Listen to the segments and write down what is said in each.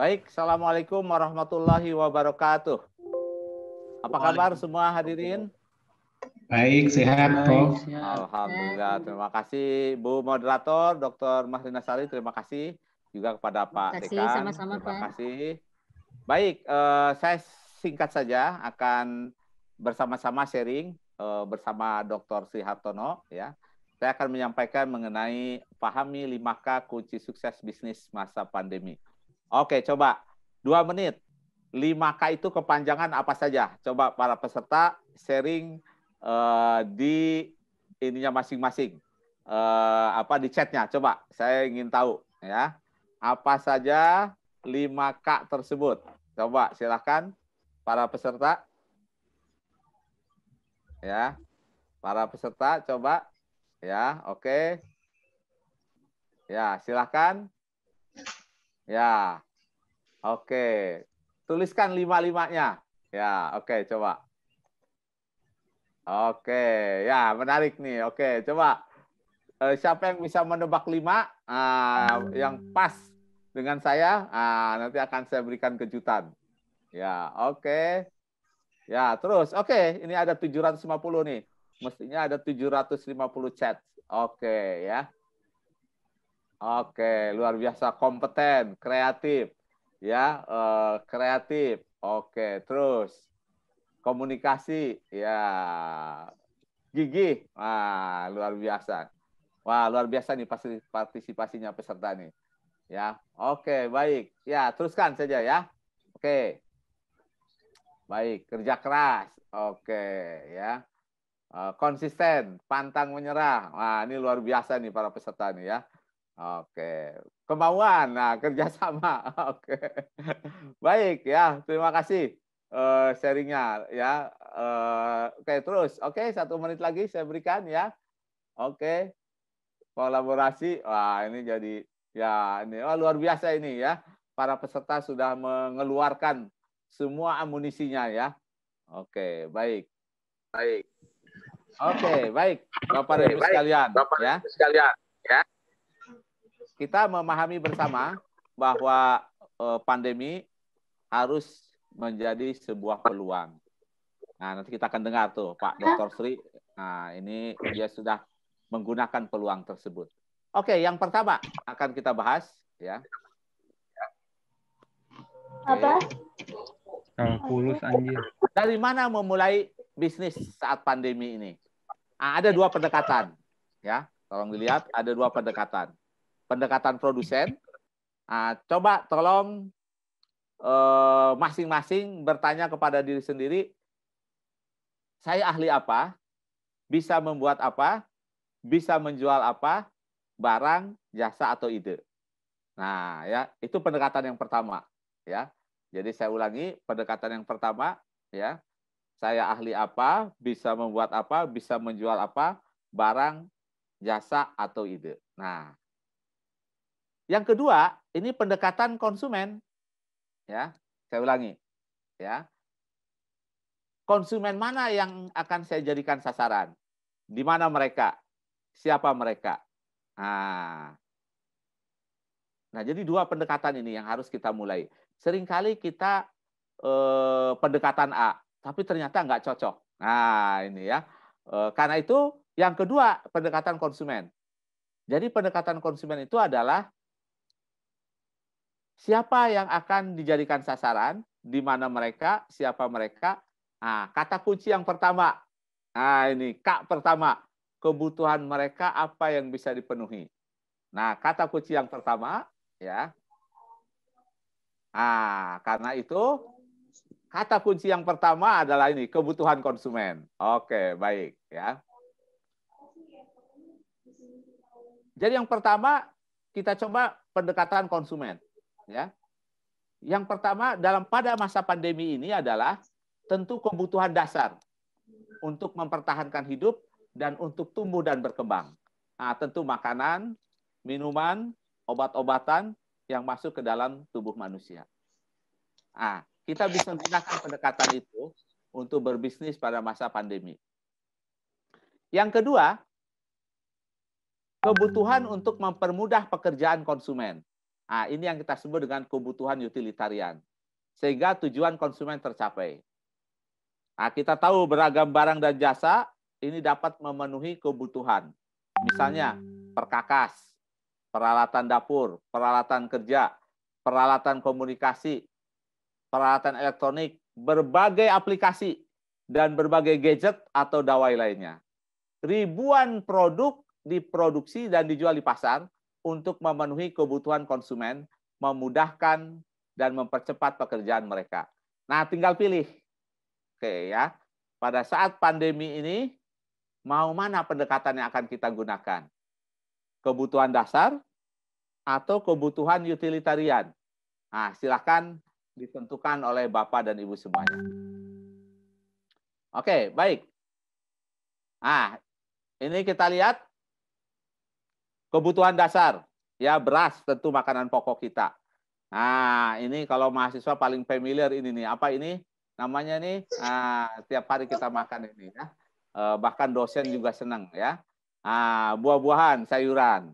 Baik, Assalamualaikum warahmatullahi wabarakatuh. Apa kabar semua hadirin? Baik, sehat Prof. Alhamdulillah, terima kasih Bu Moderator, Dr. Mahrina Sari, terima kasih juga kepada Pak Dekan. Sama -sama, terima kasih. Baik, eh, saya singkat saja akan bersama-sama sharing eh, bersama Dr. Sri Hartono. Ya. Saya akan menyampaikan mengenai pahami 5K kunci sukses bisnis masa pandemi Oke, coba dua menit. 5K itu kepanjangan apa saja? Coba para peserta sharing uh, di ininya masing-masing. Uh, apa di chatnya? Coba saya ingin tahu ya. Apa saja 5K tersebut? Coba silahkan para peserta. Ya. Para peserta coba ya, oke. Okay. Ya, silahkan Ya. Oke. Tuliskan lima-limanya. Ya, oke coba. Oke, ya menarik nih. Oke, coba eh, siapa yang bisa menebak lima ah, yang pas dengan saya, ah, nanti akan saya berikan kejutan. Ya, oke. Ya, terus oke, ini ada 750 nih. Mestinya ada 750 chat. Oke, ya. Oke, luar biasa kompeten, kreatif, ya eh, kreatif. Oke, terus komunikasi, ya gigi, wah luar biasa. Wah luar biasa nih partisipasinya peserta nih. Ya, oke baik. Ya teruskan saja ya. Oke, baik kerja keras. Oke ya eh, konsisten, pantang menyerah. Wah ini luar biasa nih para peserta nih ya. Oke, kemauan, nah kerjasama. Oke, baik ya, terima kasih uh, sharingnya ya. Uh, oke terus, oke satu menit lagi saya berikan ya. Oke, kolaborasi, wah ini jadi ya ini wah, oh, luar biasa ini ya. Para peserta sudah mengeluarkan semua amunisinya ya. Oke, baik, baik. Oke, baik, Bapak ya. Ibu sekalian, Bapak ya. Sekalian, ya kita memahami bersama bahwa eh, pandemi harus menjadi sebuah peluang. Nah, nanti kita akan dengar tuh Pak iya. Dr. Sri. Nah, ini dia sudah menggunakan peluang tersebut. Oke, yang pertama akan kita bahas ya. Apa? Kalkulus anjir. Dari mana memulai bisnis saat pandemi ini? Nah, ada dua pendekatan ya. Tolong dilihat ada dua pendekatan pendekatan produsen. Nah, coba tolong eh, masing-masing eh, bertanya kepada diri sendiri, saya ahli apa, bisa membuat apa, bisa menjual apa, barang, jasa atau ide. Nah, ya, itu pendekatan yang pertama, ya. Jadi saya ulangi, pendekatan yang pertama, ya. Saya ahli apa, bisa membuat apa, bisa menjual apa, barang, jasa atau ide. Nah, yang kedua, ini pendekatan konsumen. Ya, saya ulangi. Ya. Konsumen mana yang akan saya jadikan sasaran? Di mana mereka? Siapa mereka? Nah, nah jadi dua pendekatan ini yang harus kita mulai. Seringkali kita eh, pendekatan A, tapi ternyata nggak cocok. Nah, ini ya. Eh, karena itu yang kedua pendekatan konsumen. Jadi pendekatan konsumen itu adalah Siapa yang akan dijadikan sasaran? Di mana mereka? Siapa mereka? Nah, kata kunci yang pertama. Nah, ini Kak pertama. Kebutuhan mereka apa yang bisa dipenuhi? Nah, kata kunci yang pertama ya. Ah, karena itu kata kunci yang pertama adalah ini kebutuhan konsumen. Oke, baik ya. Jadi yang pertama kita coba pendekatan konsumen ya. Yang pertama dalam pada masa pandemi ini adalah tentu kebutuhan dasar untuk mempertahankan hidup dan untuk tumbuh dan berkembang. Nah, tentu makanan, minuman, obat-obatan yang masuk ke dalam tubuh manusia. Nah, kita bisa gunakan pendekatan itu untuk berbisnis pada masa pandemi. Yang kedua, kebutuhan untuk mempermudah pekerjaan konsumen. Nah, ini yang kita sebut dengan kebutuhan utilitarian. Sehingga tujuan konsumen tercapai. Nah, kita tahu beragam barang dan jasa ini dapat memenuhi kebutuhan. Misalnya perkakas, peralatan dapur, peralatan kerja, peralatan komunikasi, peralatan elektronik, berbagai aplikasi, dan berbagai gadget atau dawai lainnya. Ribuan produk diproduksi dan dijual di pasar, untuk memenuhi kebutuhan konsumen, memudahkan dan mempercepat pekerjaan mereka. Nah, tinggal pilih. Oke ya. Pada saat pandemi ini mau mana pendekatan yang akan kita gunakan? Kebutuhan dasar atau kebutuhan utilitarian? Nah, silakan ditentukan oleh Bapak dan Ibu semuanya. Oke, baik. Nah, ini kita lihat kebutuhan dasar ya beras tentu makanan pokok kita. Nah, ini kalau mahasiswa paling familiar ini nih. Apa ini? Namanya nih nah, tiap hari kita makan ini ya. Eh, bahkan dosen juga senang ya. Nah, buah-buahan, sayuran.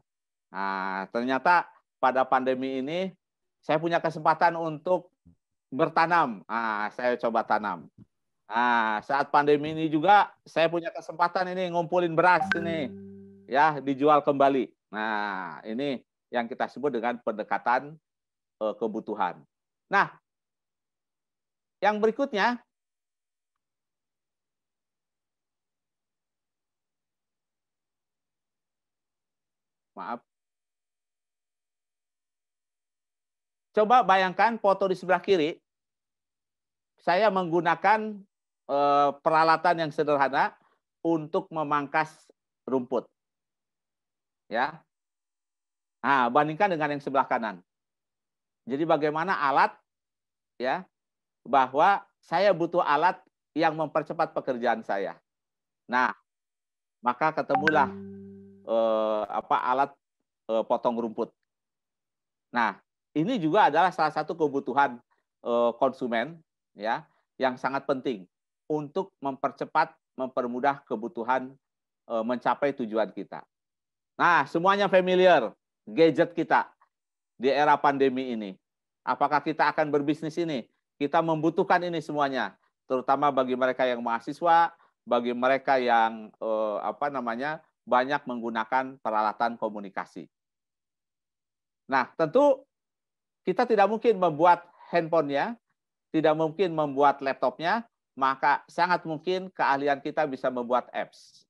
Nah, ternyata pada pandemi ini saya punya kesempatan untuk bertanam. Nah, saya coba tanam. Nah, saat pandemi ini juga saya punya kesempatan ini ngumpulin beras ini ya dijual kembali. Nah, ini yang kita sebut dengan pendekatan eh, kebutuhan. Nah, yang berikutnya Maaf. Coba bayangkan foto di sebelah kiri. Saya menggunakan uh, peralatan yang sederhana untuk memangkas rumput. Ya. Nah, bandingkan dengan yang sebelah kanan. Jadi bagaimana alat ya bahwa saya butuh alat yang mempercepat pekerjaan saya. Nah, maka ketemulah eh, apa alat eh, potong rumput. Nah, ini juga adalah salah satu kebutuhan eh, konsumen ya yang sangat penting untuk mempercepat mempermudah kebutuhan eh, mencapai tujuan kita. Nah, semuanya familiar gadget kita di era pandemi ini. Apakah kita akan berbisnis ini? Kita membutuhkan ini semuanya, terutama bagi mereka yang mahasiswa, bagi mereka yang eh, apa namanya banyak menggunakan peralatan komunikasi. Nah, tentu kita tidak mungkin membuat handphonenya, tidak mungkin membuat laptopnya, maka sangat mungkin keahlian kita bisa membuat apps.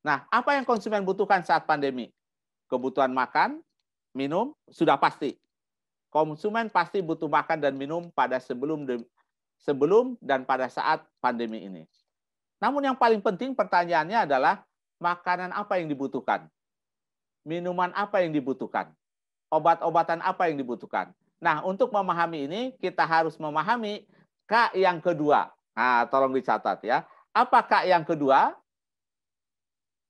Nah, apa yang konsumen butuhkan saat pandemi? kebutuhan makan, minum sudah pasti. Konsumen pasti butuh makan dan minum pada sebelum sebelum dan pada saat pandemi ini. Namun yang paling penting pertanyaannya adalah makanan apa yang dibutuhkan? Minuman apa yang dibutuhkan? Obat-obatan apa yang dibutuhkan? Nah, untuk memahami ini kita harus memahami K yang kedua. Nah, tolong dicatat ya. Apa K yang kedua?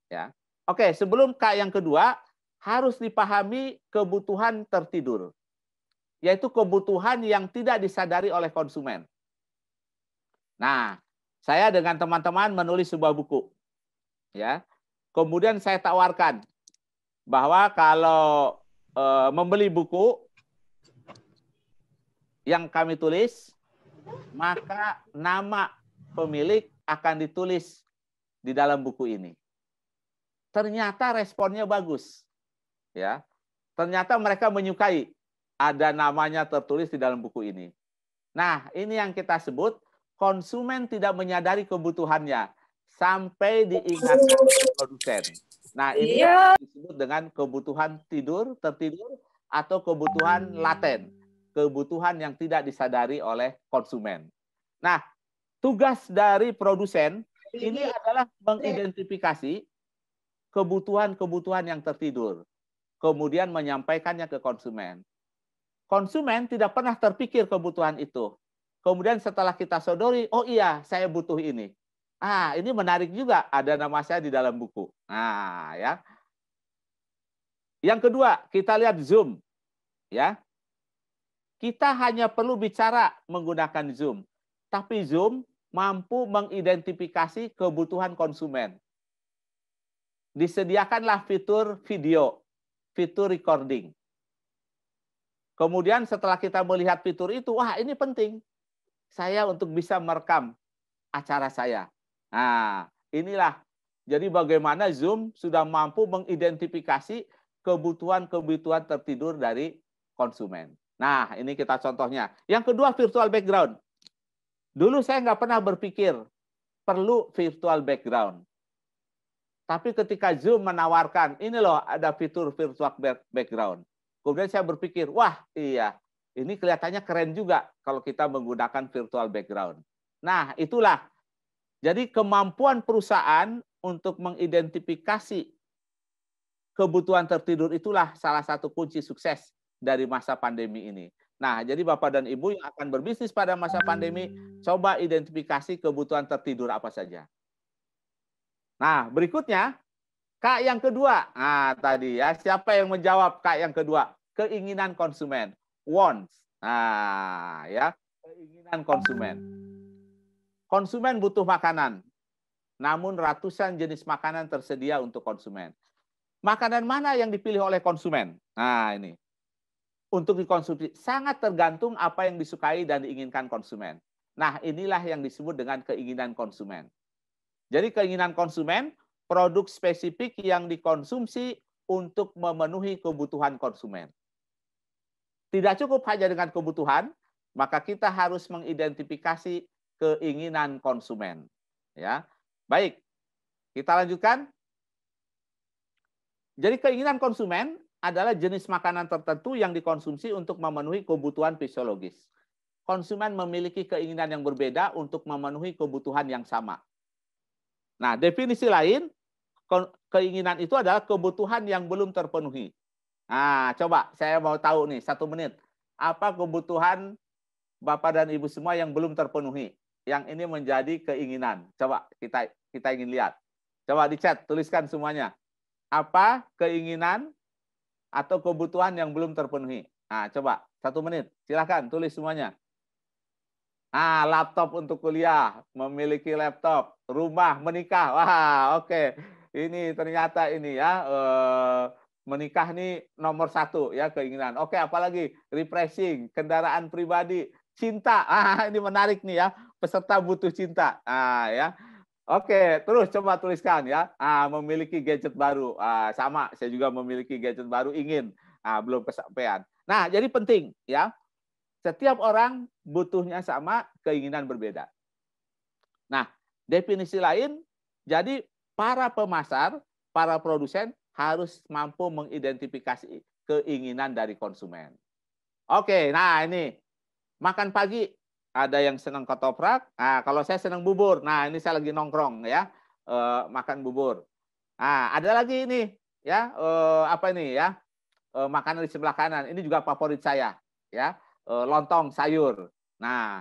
Ya. Oke, sebelum K yang kedua, harus dipahami kebutuhan tertidur, yaitu kebutuhan yang tidak disadari oleh konsumen. Nah, saya dengan teman-teman menulis sebuah buku. Ya. Kemudian saya tawarkan bahwa kalau e, membeli buku yang kami tulis, maka nama pemilik akan ditulis di dalam buku ini. Ternyata responnya bagus ya ternyata mereka menyukai ada namanya tertulis di dalam buku ini. Nah, ini yang kita sebut konsumen tidak menyadari kebutuhannya sampai diingatkan produsen. Nah, ini yeah. disebut dengan kebutuhan tidur, tertidur atau kebutuhan laten, kebutuhan yang tidak disadari oleh konsumen. Nah, tugas dari produsen ini adalah mengidentifikasi kebutuhan-kebutuhan yang tertidur kemudian menyampaikannya ke konsumen. Konsumen tidak pernah terpikir kebutuhan itu. Kemudian setelah kita sodori, oh iya, saya butuh ini. Ah, ini menarik juga, ada nama saya di dalam buku. Nah, ya. Yang kedua, kita lihat Zoom. Ya. Kita hanya perlu bicara menggunakan Zoom. Tapi Zoom mampu mengidentifikasi kebutuhan konsumen. Disediakanlah fitur video fitur recording. Kemudian setelah kita melihat fitur itu, wah ini penting. Saya untuk bisa merekam acara saya. Nah, inilah. Jadi bagaimana Zoom sudah mampu mengidentifikasi kebutuhan-kebutuhan tertidur dari konsumen. Nah, ini kita contohnya. Yang kedua, virtual background. Dulu saya nggak pernah berpikir perlu virtual background. Tapi ketika Zoom menawarkan, ini loh ada fitur virtual background. Kemudian saya berpikir, wah iya, ini kelihatannya keren juga kalau kita menggunakan virtual background. Nah, itulah. Jadi kemampuan perusahaan untuk mengidentifikasi kebutuhan tertidur itulah salah satu kunci sukses dari masa pandemi ini. Nah, jadi Bapak dan Ibu yang akan berbisnis pada masa pandemi, hmm. coba identifikasi kebutuhan tertidur apa saja. Nah, berikutnya kak yang kedua. Nah, tadi ya siapa yang menjawab kak yang kedua? Keinginan konsumen, wants. Nah, ya, keinginan konsumen. Konsumen butuh makanan. Namun ratusan jenis makanan tersedia untuk konsumen. Makanan mana yang dipilih oleh konsumen? Nah, ini. Untuk dikonsumsi sangat tergantung apa yang disukai dan diinginkan konsumen. Nah, inilah yang disebut dengan keinginan konsumen. Jadi keinginan konsumen, produk spesifik yang dikonsumsi untuk memenuhi kebutuhan konsumen. Tidak cukup hanya dengan kebutuhan, maka kita harus mengidentifikasi keinginan konsumen. Ya, baik. Kita lanjutkan. Jadi keinginan konsumen adalah jenis makanan tertentu yang dikonsumsi untuk memenuhi kebutuhan fisiologis. Konsumen memiliki keinginan yang berbeda untuk memenuhi kebutuhan yang sama. Nah, definisi lain keinginan itu adalah kebutuhan yang belum terpenuhi. Nah, coba saya mau tahu nih satu menit apa kebutuhan bapak dan ibu semua yang belum terpenuhi, yang ini menjadi keinginan. Coba kita kita ingin lihat. Coba di chat tuliskan semuanya. Apa keinginan atau kebutuhan yang belum terpenuhi? Nah, coba satu menit, silahkan tulis semuanya. Ah, laptop untuk kuliah, memiliki laptop, rumah, menikah. Wah, oke. Okay. Ini ternyata ini ya eh, menikah nih nomor satu ya keinginan. Oke, okay, apalagi refreshing, kendaraan pribadi, cinta. Ah, ini menarik nih ya. Peserta butuh cinta. Ah, ya. Oke, terus coba tuliskan ya. Ah, memiliki gadget baru. Ah, sama, saya juga memiliki gadget baru ingin. Ah, belum kesampaian. Nah, jadi penting ya. Setiap orang butuhnya sama, keinginan berbeda. Nah, definisi lain, jadi para pemasar, para produsen harus mampu mengidentifikasi keinginan dari konsumen. Oke, nah ini makan pagi ada yang senang ketoprak. Nah, kalau saya senang bubur. Nah, ini saya lagi nongkrong ya, e, makan bubur. Nah, ada lagi ini ya, e, apa ini ya? E, makanan di sebelah kanan. Ini juga favorit saya ya, lontong sayur. Nah,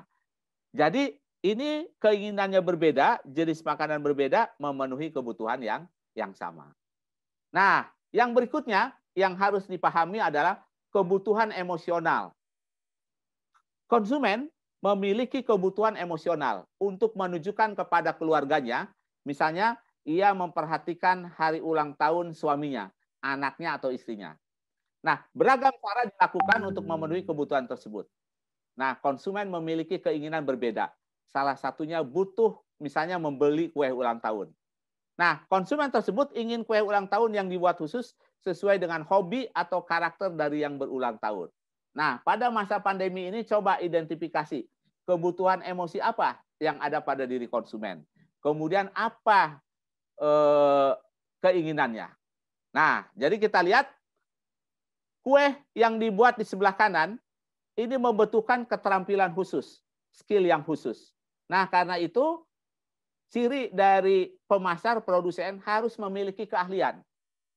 jadi ini keinginannya berbeda, jenis makanan berbeda memenuhi kebutuhan yang yang sama. Nah, yang berikutnya yang harus dipahami adalah kebutuhan emosional. Konsumen memiliki kebutuhan emosional untuk menunjukkan kepada keluarganya, misalnya ia memperhatikan hari ulang tahun suaminya, anaknya atau istrinya. Nah, beragam cara dilakukan untuk memenuhi kebutuhan tersebut. Nah, konsumen memiliki keinginan berbeda. Salah satunya butuh misalnya membeli kue ulang tahun. Nah, konsumen tersebut ingin kue ulang tahun yang dibuat khusus sesuai dengan hobi atau karakter dari yang berulang tahun. Nah, pada masa pandemi ini coba identifikasi kebutuhan emosi apa yang ada pada diri konsumen. Kemudian apa eh, keinginannya. Nah, jadi kita lihat kue yang dibuat di sebelah kanan ini membutuhkan keterampilan khusus, skill yang khusus. Nah, karena itu ciri dari pemasar produsen harus memiliki keahlian.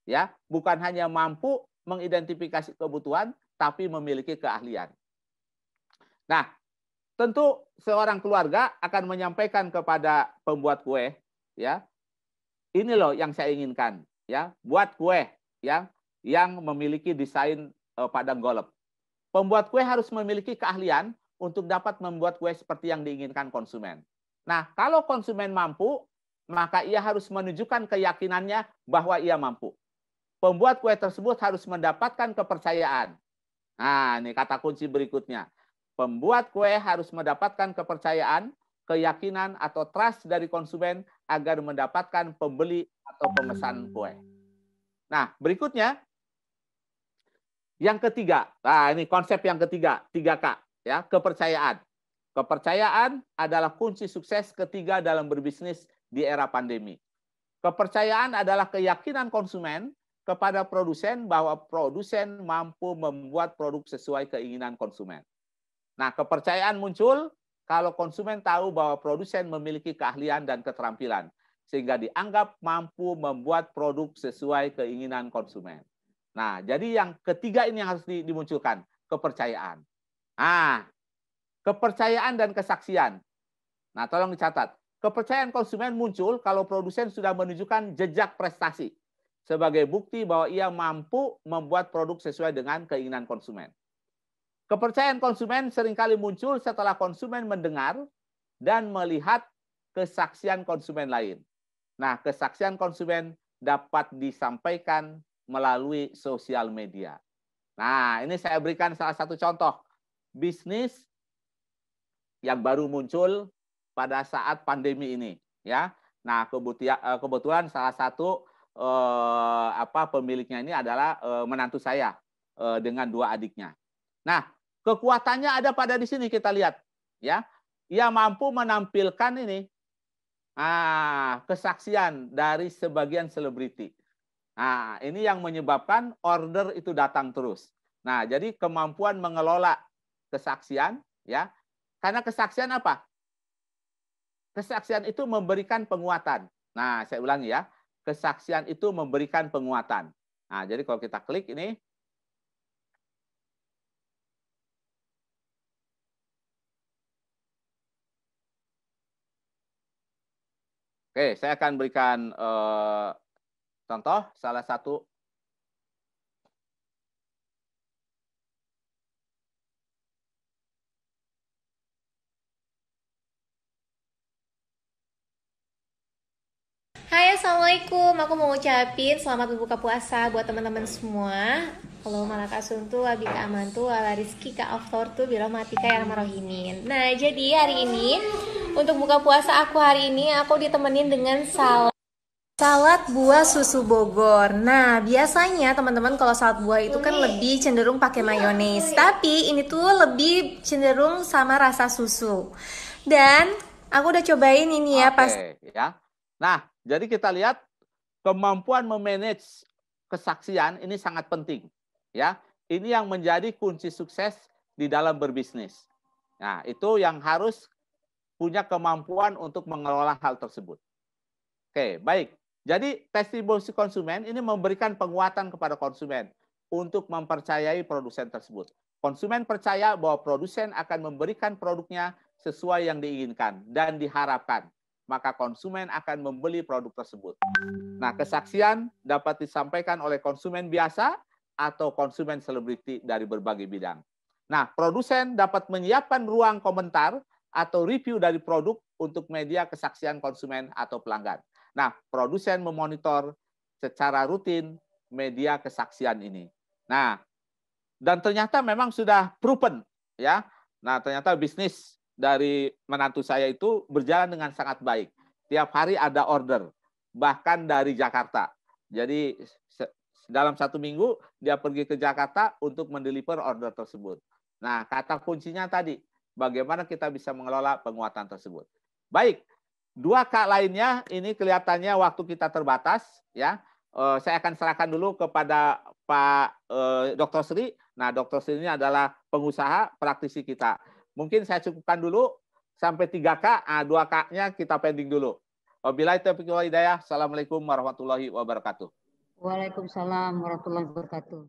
Ya, bukan hanya mampu mengidentifikasi kebutuhan tapi memiliki keahlian. Nah, tentu seorang keluarga akan menyampaikan kepada pembuat kue, ya. Ini loh yang saya inginkan, ya. Buat kue, ya, yang memiliki desain eh, padang golep Pembuat kue harus memiliki keahlian untuk dapat membuat kue seperti yang diinginkan konsumen. Nah, kalau konsumen mampu, maka ia harus menunjukkan keyakinannya bahwa ia mampu. Pembuat kue tersebut harus mendapatkan kepercayaan. Nah, ini kata kunci berikutnya. Pembuat kue harus mendapatkan kepercayaan, keyakinan atau trust dari konsumen agar mendapatkan pembeli atau pemesan kue. Nah, berikutnya yang ketiga, nah ini konsep yang ketiga, 3K, ya, kepercayaan. Kepercayaan adalah kunci sukses ketiga dalam berbisnis di era pandemi. Kepercayaan adalah keyakinan konsumen kepada produsen bahwa produsen mampu membuat produk sesuai keinginan konsumen. Nah, kepercayaan muncul kalau konsumen tahu bahwa produsen memiliki keahlian dan keterampilan, sehingga dianggap mampu membuat produk sesuai keinginan konsumen. Nah, jadi yang ketiga ini yang harus dimunculkan, kepercayaan. Ah, kepercayaan dan kesaksian. Nah, tolong dicatat. Kepercayaan konsumen muncul kalau produsen sudah menunjukkan jejak prestasi sebagai bukti bahwa ia mampu membuat produk sesuai dengan keinginan konsumen. Kepercayaan konsumen seringkali muncul setelah konsumen mendengar dan melihat kesaksian konsumen lain. Nah, kesaksian konsumen dapat disampaikan melalui sosial media. Nah, ini saya berikan salah satu contoh bisnis yang baru muncul pada saat pandemi ini, ya. Nah, eh, kebetulan salah satu eh, apa pemiliknya ini adalah eh, menantu saya eh, dengan dua adiknya. Nah, kekuatannya ada pada di sini kita lihat, ya. Ia mampu menampilkan ini ah kesaksian dari sebagian selebriti Nah, ini yang menyebabkan order itu datang terus. Nah, jadi kemampuan mengelola kesaksian ya. Karena kesaksian apa? Kesaksian itu memberikan penguatan. Nah, saya ulangi ya. Kesaksian itu memberikan penguatan. Nah, jadi kalau kita klik ini Oke, saya akan berikan eh, Contoh salah satu Hai Assalamualaikum, aku mau ngucapin selamat berbuka puasa buat teman-teman semua Halo malakasuntu, wabika amantu, ala rizki ka aftortu, bila matika yang marohimin Nah jadi hari ini untuk buka puasa aku hari ini aku ditemenin dengan salam Salad buah susu Bogor. Nah, biasanya teman-teman kalau salad buah itu kan lebih cenderung pakai iya, mayones, iya. tapi ini tuh lebih cenderung sama rasa susu. Dan aku udah cobain ini ya okay, pas ya. Nah, jadi kita lihat kemampuan memanage kesaksian ini sangat penting, ya. Ini yang menjadi kunci sukses di dalam berbisnis. Nah, itu yang harus punya kemampuan untuk mengelola hal tersebut. Oke, baik. Jadi testimoni konsumen ini memberikan penguatan kepada konsumen untuk mempercayai produsen tersebut. Konsumen percaya bahwa produsen akan memberikan produknya sesuai yang diinginkan dan diharapkan. Maka konsumen akan membeli produk tersebut. Nah, kesaksian dapat disampaikan oleh konsumen biasa atau konsumen selebriti dari berbagai bidang. Nah, produsen dapat menyiapkan ruang komentar atau review dari produk untuk media kesaksian konsumen atau pelanggan. Nah, produsen memonitor secara rutin media kesaksian ini. Nah, dan ternyata memang sudah proven ya. Nah, ternyata bisnis dari menantu saya itu berjalan dengan sangat baik. Tiap hari ada order, bahkan dari Jakarta. Jadi dalam satu minggu dia pergi ke Jakarta untuk mendeliver order tersebut. Nah, kata kuncinya tadi, bagaimana kita bisa mengelola penguatan tersebut. Baik, Dua kak lainnya ini kelihatannya waktu kita terbatas ya. Eh, saya akan serahkan dulu kepada Pak eh, Dr. Sri. Nah, Dr. Sri ini adalah pengusaha praktisi kita. Mungkin saya cukupkan dulu sampai tiga kak ah, dua dua k kita pending dulu. Wabillahi taufiq walhidayah Assalamualaikum warahmatullahi wabarakatuh. Waalaikumsalam warahmatullahi wabarakatuh.